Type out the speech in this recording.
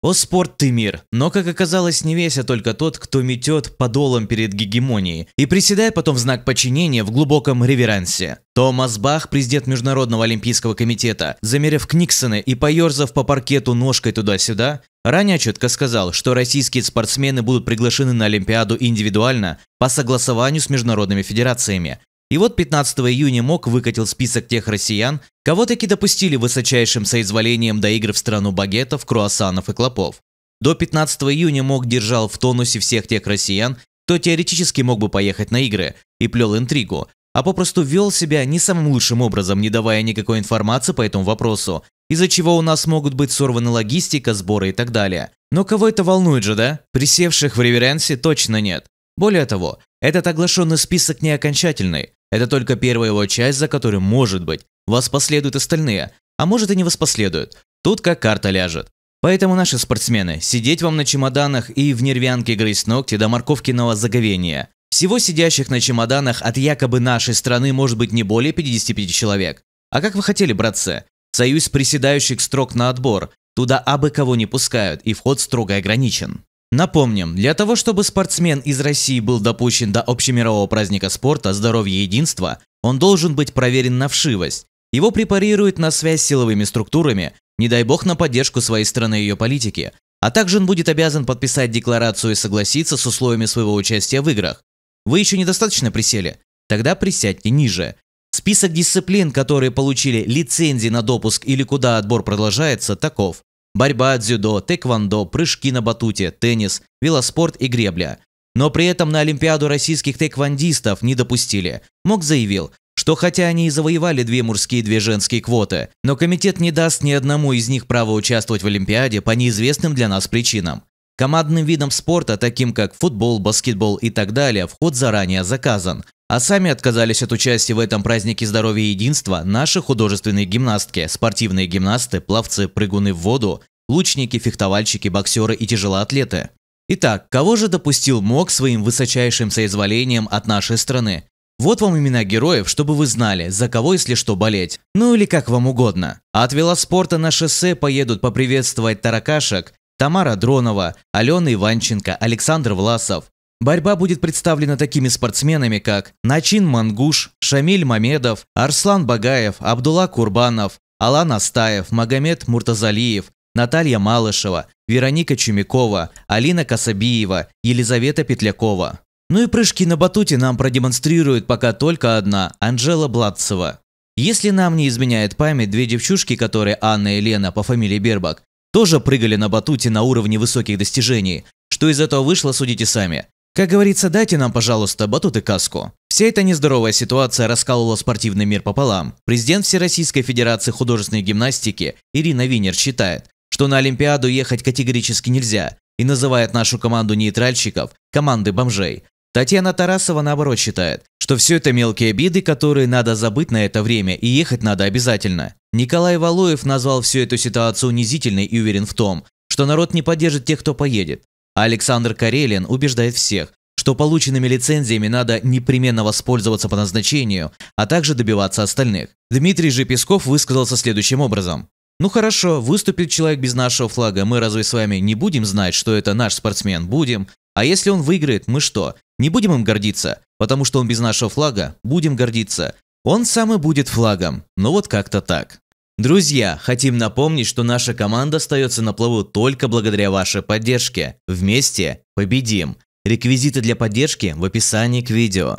О спорт ты мир, но, как оказалось, не весь, а только тот, кто метет подолом перед гегемонией и приседая потом в знак подчинения в глубоком реверансе. Томас Бах, президент Международного Олимпийского комитета, замерев Книксона и поерзав по паркету ножкой туда-сюда, ранее четко сказал, что российские спортсмены будут приглашены на Олимпиаду индивидуально по согласованию с международными федерациями. И вот 15 июня МОК выкатил список тех россиян, Кого таки допустили высочайшим соизволением до игр в страну багетов, круассанов и клопов. До 15 июня МОК держал в тонусе всех тех россиян, кто теоретически мог бы поехать на игры, и плел интригу, а попросту вел себя не самым лучшим образом, не давая никакой информации по этому вопросу, из-за чего у нас могут быть сорваны логистика, сборы и так далее. Но кого это волнует же, да? Присевших в реверансе точно нет. Более того, этот оглашенный список не окончательный. Это только первая его часть, за которым может быть. Вас последуют остальные, а может и не воспоследуют. Тут как карта ляжет. Поэтому, наши спортсмены, сидеть вам на чемоданах и в нервянке грызть ногти до морковкиного заговения. Всего сидящих на чемоданах от якобы нашей страны может быть не более 55 человек. А как вы хотели, братцы? Союз приседающих строк на отбор. Туда абы кого не пускают, и вход строго ограничен. Напомним, для того, чтобы спортсмен из России был допущен до общемирового праздника спорта «Здоровье и единство», он должен быть проверен на вшивость. Его препарируют на связь с силовыми структурами, не дай бог на поддержку своей страны и ее политики, а также он будет обязан подписать декларацию и согласиться с условиями своего участия в играх. Вы еще недостаточно присели? Тогда присядьте ниже. Список дисциплин, которые получили лицензии на допуск или куда отбор продолжается, таков. Борьба, дзюдо, тэквондо, прыжки на батуте, теннис, велоспорт и гребля. Но при этом на Олимпиаду российских тэквондистов не допустили. Мог заявил, что хотя они и завоевали две мужские и две женские квоты, но комитет не даст ни одному из них право участвовать в Олимпиаде по неизвестным для нас причинам. Командным видам спорта, таким как футбол, баскетбол и так далее, вход заранее заказан, а сами отказались от участия в этом празднике здоровья и единства наши художественные гимнастки, спортивные гимнасты, пловцы, прыгуны в воду, лучники, фехтовальщики, боксеры и тяжелоатлеты. Итак, кого же допустил МОК своим высочайшим соизволением от нашей страны? Вот вам имена героев, чтобы вы знали, за кого, если что, болеть. Ну или как вам угодно. От велоспорта на шоссе поедут поприветствовать таракашек Тамара Дронова, Алена Иванченко, Александр Власов. Борьба будет представлена такими спортсменами, как Начин Мангуш, Шамиль Мамедов, Арслан Багаев, Абдулла Курбанов, Алан Астаев, Магомед Муртазалиев, Наталья Малышева, Вероника Чумякова, Алина Касабиева, Елизавета Петлякова. Ну и прыжки на батуте нам продемонстрирует пока только одна – Анжела Бладцева. Если нам не изменяет память, две девчушки, которые Анна и Лена по фамилии Бербак, тоже прыгали на батуте на уровне высоких достижений. Что из этого вышло, судите сами. Как говорится, дайте нам, пожалуйста, батут и каску. Вся эта нездоровая ситуация раскалывала спортивный мир пополам. Президент Всероссийской Федерации художественной гимнастики Ирина Винер считает, что на Олимпиаду ехать категорически нельзя и называет нашу команду нейтральщиков команды бомжей. Татьяна Тарасова, наоборот, считает, что все это мелкие обиды, которые надо забыть на это время и ехать надо обязательно. Николай Валуев назвал всю эту ситуацию унизительной и уверен в том, что народ не поддержит тех, кто поедет. А Александр Карелин убеждает всех, что полученными лицензиями надо непременно воспользоваться по назначению, а также добиваться остальных. Дмитрий же Песков высказался следующим образом. Ну хорошо, выступит человек без нашего флага, мы разве с вами не будем знать, что это наш спортсмен? Будем. А если он выиграет, мы что, не будем им гордиться? Потому что он без нашего флага, будем гордиться. Он сам и будет флагом. Но вот как-то так. Друзья, хотим напомнить, что наша команда остается на плаву только благодаря вашей поддержке. Вместе победим! Реквизиты для поддержки в описании к видео.